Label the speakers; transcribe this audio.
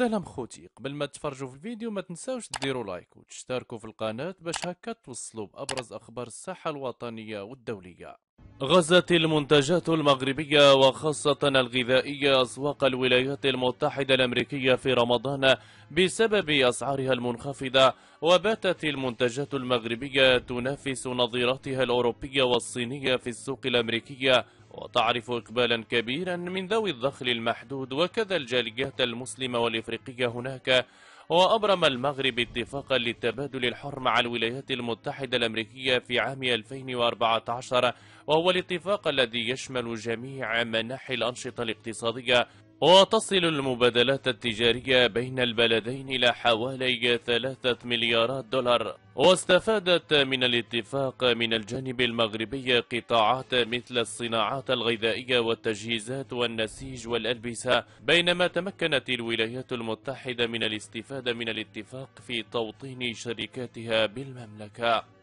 Speaker 1: سلام خوتي قبل ما تفرجوا في الفيديو ما تنساوش ديروا لايك وتشتركوا في القناة باش هكا توصلوا بأبرز أخبار الساحة الوطنية والدولية غزت المنتجات المغربية وخاصة الغذائية أسواق الولايات المتحدة الأمريكية في رمضان بسبب أسعارها المنخفضة وباتت المنتجات المغربية تنافس نظيراتها الأوروبية والصينية في السوق الأمريكية وتعرف إقبالا كبيرا من ذوي الدخل المحدود وكذا الجاليات المسلمة والإفريقية هناك وأبرم المغرب اتفاقا للتبادل الحر مع الولايات المتحدة الأمريكية في عام 2014 وهو الاتفاق الذي يشمل جميع مناحي الأنشطة الاقتصادية وتصل المبادلات التجارية بين البلدين إلى حوالي ثلاثة مليارات دولار واستفادت من الاتفاق من الجانب المغربي قطاعات مثل الصناعات الغذائية والتجهيزات والنسيج والألبسة بينما تمكنت الولايات المتحدة من الاستفادة من الاتفاق في توطين شركاتها بالمملكة